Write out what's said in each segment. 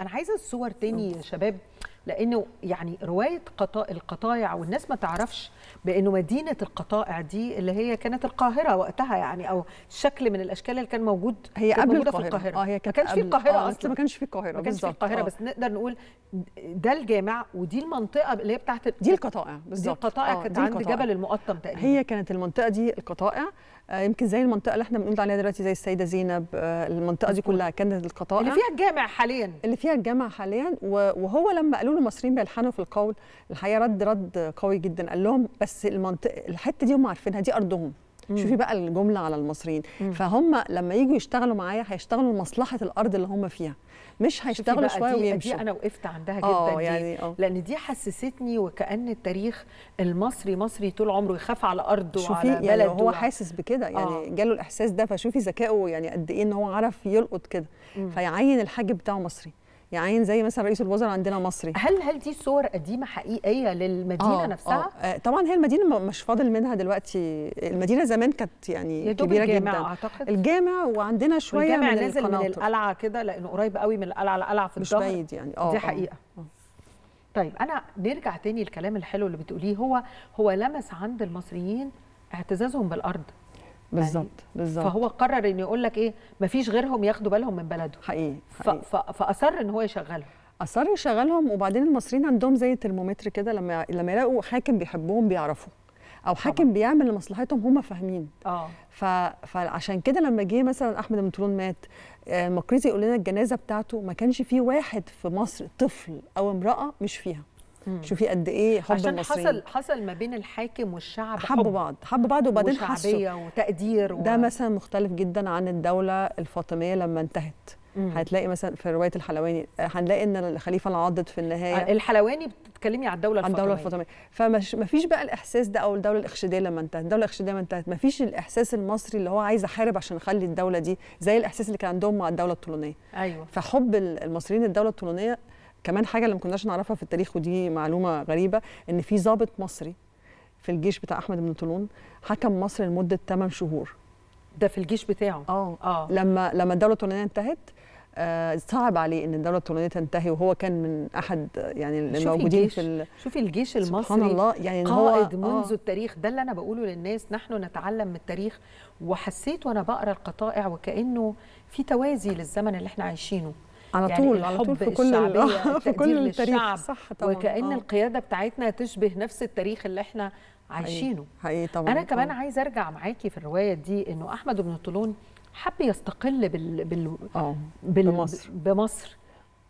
انا عايزه الصور تاني يا شباب لانه يعني روايه قطا... القطايع والناس ما تعرفش بانه مدينه القطائع دي اللي هي كانت القاهره وقتها يعني او شكل من الاشكال اللي كان موجود هي قبل القاهرة. في القاهره اه هي كانت ما كانش في القاهره آه اصلا ما كانش في القاهره ما كانش في القاهره آه. بس نقدر نقول ده الجامع ودي المنطقه اللي هي بتاعت دي القطائع بالظبط دي القطائع آه كانت عند جبل المقطم تقريبا هي كانت المنطقه دي القطائع آه، يمكن زي المنطقه اللي احنا بنقول عليها دلوقتي زي السيده زينب آه، المنطقه دي كلها كانت القطاع اللي فيها الجامع حاليا اللي فيها الجامع حاليا وهو لما قالوا له المصريين بيلحنوا في القول الحقيقه رد رد قوي جدا قال لهم بس المنطقه الحته دي هم عارفينها دي ارضهم مم. شوفي بقى الجمله على المصريين مم. فهم لما يجوا يشتغلوا معايا هيشتغلوا لمصلحه الارض اللي هم فيها مش هيشتغلوا شويه ويمشوا دي انا وقفت عندها جدا أوه يعني أوه. لان دي حسستني وكان التاريخ المصري مصري طول عمره يخاف على ارضه وعلى يعني بلده هو حاسس بكده يعني آه. جاله الاحساس ده فشوفي ذكائه يعني قد ايه ان هو عرف يلقط كده فيعين الحاج بتاعه مصري يعين عين زي مثلا رئيس الوزراء عندنا مصري هل هل دي صور قديمه حقيقيه للمدينه أوه نفسها آه،, آه طبعا هي المدينه مش فاضل منها دلوقتي المدينه زمان كانت يعني كبيره الجامع جدا أعتقد. الجامع وعندنا شويه الجامع من نازل من القلعه كده لانه قريب قوي من القلعه القلعه في الضهر مش بعيد يعني اه دي آه. حقيقه أوه. طيب انا نرجع تاني للكلام الحلو اللي بتقوليه هو هو لمس عند المصريين اعتزازهم بالارض بالظبط يعني بالظبط فهو قرر انه يقول لك ايه مفيش غيرهم ياخدوا بالهم من بلده حقيقي, حقيقي. فاصر ان هو يشغلهم اصر يشغلهم وبعدين المصريين عندهم زي ترمومتر كده لما لما يلاقوا حاكم بيحبهم بيعرفوا او حاكم طبعا. بيعمل لمصلحتهم هم فاهمين اه ف... فعشان كده لما جه مثلا احمد بن مات المقريزي آه، يقول لنا الجنازه بتاعته ما كانش فيه واحد في مصر طفل او امراه مش فيها شوفي قد ايه حب عشان المصريين. حصل حصل ما بين الحاكم والشعب حبوا بعض حبوا بعض وبعدين حسوا وتقدير و... ده مثلا مختلف جدا عن الدوله الفاطميه لما انتهت مم. هتلاقي مثلا في روايه الحلواني هنلاقي ان الخليفه العضد في النهايه آه، الحلواني بتتكلمي على الدوله الفاطميه الدوله الفاطميه فما فيش بقى الاحساس ده او الدوله الاخشيديه لما انتهت الدوله الاخشيديه لما انتهت ما فيش الاحساس المصري اللي هو عايز احارب عشان اخلي الدوله دي زي الاحساس اللي كان عندهم مع الدوله الطولونيه ايوه فحب المصريين الدوله الطولونيه كمان حاجه اللي ما كناش نعرفها في التاريخ ودي معلومه غريبه ان في ضابط مصري في الجيش بتاع احمد بن طولون حكم مصر لمده 8 شهور ده في الجيش بتاعه اه اه لما لما الدوله التونانيه انتهت آه صعب عليه ان الدوله التونانيه تنتهي وهو كان من احد يعني الموجودين في ال... شوفي الجيش المصري سبحان الله يعني قائد هو... آه. منذ آه. التاريخ ده اللي انا بقوله للناس نحن نتعلم من التاريخ وحسيت وانا بقرا القطائع وكانه في توازي للزمن اللي احنا عايشينه على يعني طول على طول في كل في كل التاريخ صح طبعا وكأن آه. القيادة بتاعتنا تشبه نفس التاريخ اللي احنا عايشينه حقيقي طبعا أنا كمان آه. عايز أرجع معاكي في الرواية دي إنه أحمد بن طولون حب يستقل بال, بال... آه. بال... بمصر بمصر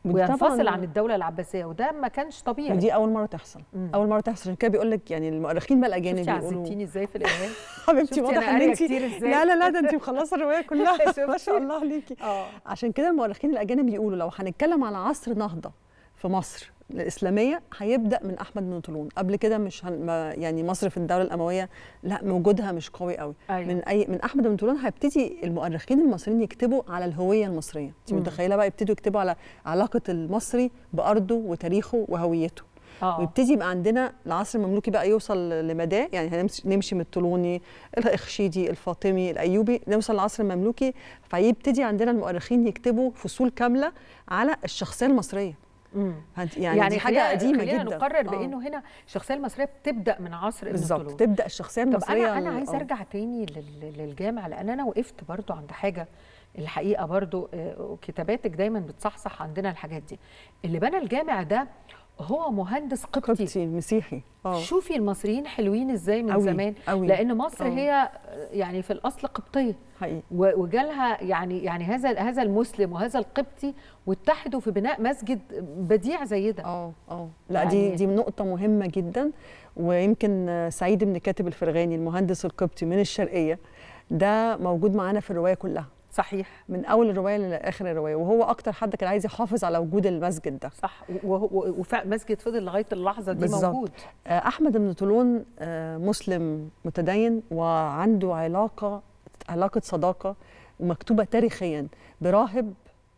وينفصل عن الدوله العباسيه وده ما كانش طبيعي ودي اول مره تحصل مم. اول مره تحصل عشان كده بيقول لك يعني المؤرخين بقى الاجانب بيقولوا عزمتيني ازاي في الاعلام حبيبتي واضح ان انت لا لا لا ده انت مخلصه الروايه كلها ما شاء الله ليكي آه. عشان كده المؤرخين الاجانب بيقولوا لو هنتكلم على عصر نهضه في مصر الاسلاميه هيبدا من احمد بن طولون قبل كده مش هن... يعني مصر في الدوله الامويه لا وجودها مش قوي قوي أيوة. من اي من احمد بن طولون هيبتدي المؤرخين المصريين يكتبوا على الهويه المصريه انت متخيله بقى يبتدوا يكتبوا على علاقه المصري بارضه وتاريخه وهويته آه. ويبتدي يبقى عندنا العصر المملوكي بقى يوصل لمداه يعني هنمشي من الطولوني الاخشيدي الفاطمي الايوبي نوصل للعصر المملوكي فيبتدي عندنا المؤرخين يكتبوا فصول كامله على الشخصيه المصريه يعني, يعني دي حاجه قديمه خلينا جدا نقرر آه. بانه هنا الشخصيه المصريه بتبدا من عصر بالظبط تبدا الشخصيه المصريه طب انا انا عايز آه. ارجع تاني للجامع لان انا وقفت برضو عند حاجه الحقيقه برضو آه، كتاباتك دايما بتصحصح عندنا الحاجات دي اللي بنى الجامع ده هو مهندس قبطي قبطي مسيحي أوه. شوفي المصريين حلوين ازاي من أوي. زمان أوي. لان مصر أوه. هي يعني في الاصل قبطيه حقيقي. وجالها يعني يعني هذا هذا المسلم وهذا القبطي واتحدوا في بناء مسجد بديع زي ده اه اه لا يعني دي دي نقطه مهمه جدا ويمكن سعيد بن كاتب الفرغاني المهندس القبطي من الشرقيه ده موجود معانا في الروايه كلها صحيح من اول الروايه لاخر الروايه وهو اكتر حد كان عايز يحافظ على وجود المسجد ده صح ومسجد فضل لغايه اللحظه دي بالزبط. موجود آه، احمد بن طولون آه، مسلم متدين وعنده علاقه علاقه صداقه ومكتوبه تاريخيا براهب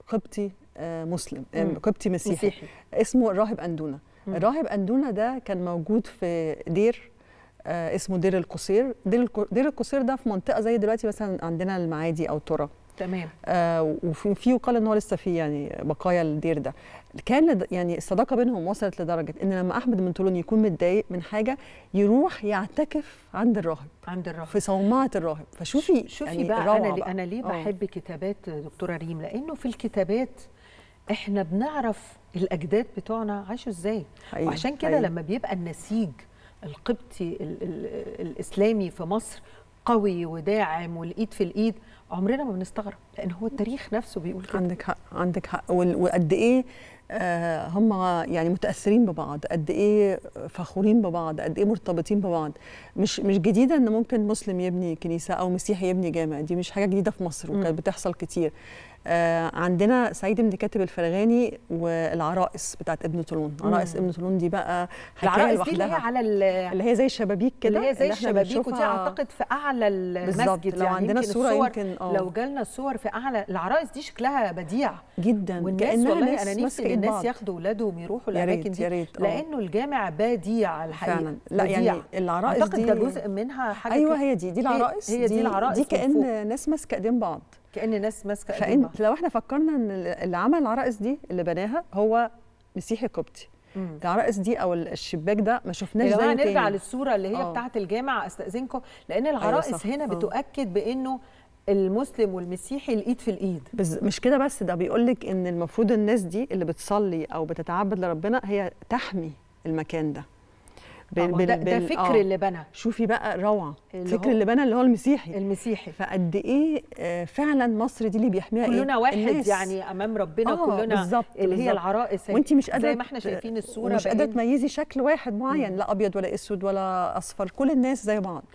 قبطي آه، مسلم قبطي مسيحي, مسيحي اسمه الراهب اندونه مم. الراهب اندونه ده كان موجود في دير اسمه دير القصير دير القصير ده في منطقه زي دلوقتي مثلا عندنا المعادي او ترى تمام آه وفي يقال ان هو لسه في يعني بقايا الدير ده كان يعني الصداقه بينهم وصلت لدرجه ان لما احمد من طولون يكون متضايق من حاجه يروح يعتكف عند الراهب عند الراهب في صومعه الراهب فشوفي شوفي يعني بقى, أنا بقى انا ليه أوه. بحب كتابات دكتوره ريم لانه في الكتابات احنا بنعرف الاجداد بتوعنا عاشوا ازاي أيوه. وعشان كده أيوه. لما بيبقى النسيج القبطي الـ الـ الاسلامي في مصر قوي وداعم والايد في الايد عمرنا ما بنستغرب لان هو التاريخ نفسه بيقول كده عندك حق عندك حق وقد ايه آه، هم يعني متاثرين ببعض قد ايه فخورين ببعض قد ايه مرتبطين ببعض مش مش جديده ان ممكن مسلم يبني كنيسه او مسيحي يبني جامع دي مش حاجه جديده في مصر وكانت بتحصل كتير آه، عندنا سعيد بن كاتب الفرغاني والعرائس بتاعت ابن طولون عرائس ابن طولون دي بقى حكايه لوحدها اللي هي على اللي هي زي الشبابيك كده اللي هي زي الشبابيك ودي اعتقد في اعلى المسجد يعني لو عندنا صوره يمكن أوه. لو جالنا الصور في اعلى العرايس دي شكلها بديع جدا والناس كأنها والله ناس انا نفسي الناس ياخدوا اولادهم يروحوا الاماكن دي ياريت آه. لانه الجامع بديع الحقيقه فعلا لا بديع. يعني العرايس دي اعتقد ده جزء منها حاجه ايوه هي دي دي العرايس هي دي, العرايس دي كأن ناس ماسكه ايدين بعض كأن ناس ماسكه ايدين بعض لو احنا فكرنا ان اللي عمل العرايس دي اللي بناها هو مسيحي قبطي العرائس دي او الشباك ده ما شفناش زي تاني نرجع للصوره اللي هي آه. بتاعه الجامع استاذنكم لان العرائس أيوة هنا أوه. بتؤكد بانه المسلم والمسيحي الايد في الايد بز... مش كده بس ده بيقول لك ان المفروض الناس دي اللي بتصلي او بتتعبد لربنا هي تحمي المكان ده بال... آه، بال... ده, ده فكر آه. اللي بنى شوفي بقى روعه اللي فكر اللي بنى اللي هو المسيحي المسيحي فقد ايه آه، فعلا مصر دي اللي بيحميها إيه؟ كلنا إيه؟ واحد الناس. يعني امام ربنا آه كلنا بالزبط. اللي بالزبط. هي العرائس وانت مش قادره زي ما احنا شايفين الصوره مش قادره تميزي شكل واحد معين لا ابيض ولا اسود ولا اصفر كل الناس زي بعض